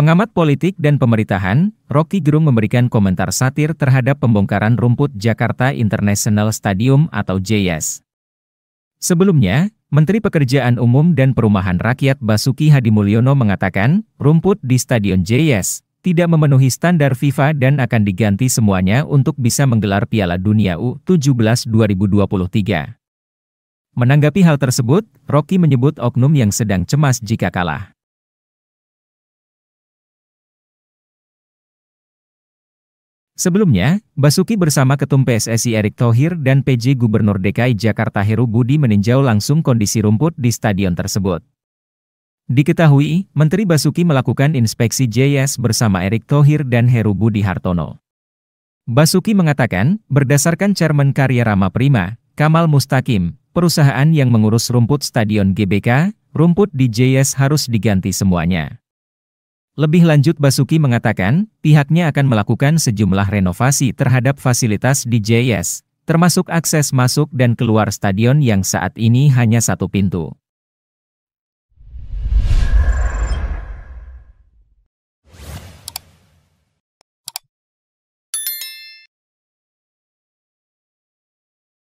Pengamat politik dan pemerintahan, Rocky Gerung memberikan komentar satir terhadap pembongkaran rumput Jakarta International Stadium atau JIS. Sebelumnya, Menteri Pekerjaan Umum dan Perumahan Rakyat Basuki Hadimulyono mengatakan, rumput di Stadion JIS tidak memenuhi standar FIFA dan akan diganti semuanya untuk bisa menggelar Piala Dunia U17 2023. Menanggapi hal tersebut, Rocky menyebut oknum yang sedang cemas jika kalah. Sebelumnya, Basuki bersama Ketum PSSI Erick Thohir dan PJ Gubernur DKI Jakarta Heru Budi meninjau langsung kondisi rumput di stadion tersebut. Diketahui, Menteri Basuki melakukan inspeksi JS bersama Erick Thohir dan Heru Budi Hartono. Basuki mengatakan, berdasarkan Chairman Karya Rama Prima, Kamal Mustakim, perusahaan yang mengurus rumput Stadion GBK, rumput di JS harus diganti semuanya. Lebih lanjut Basuki mengatakan, pihaknya akan melakukan sejumlah renovasi terhadap fasilitas di JS, termasuk akses masuk dan keluar stadion yang saat ini hanya satu pintu.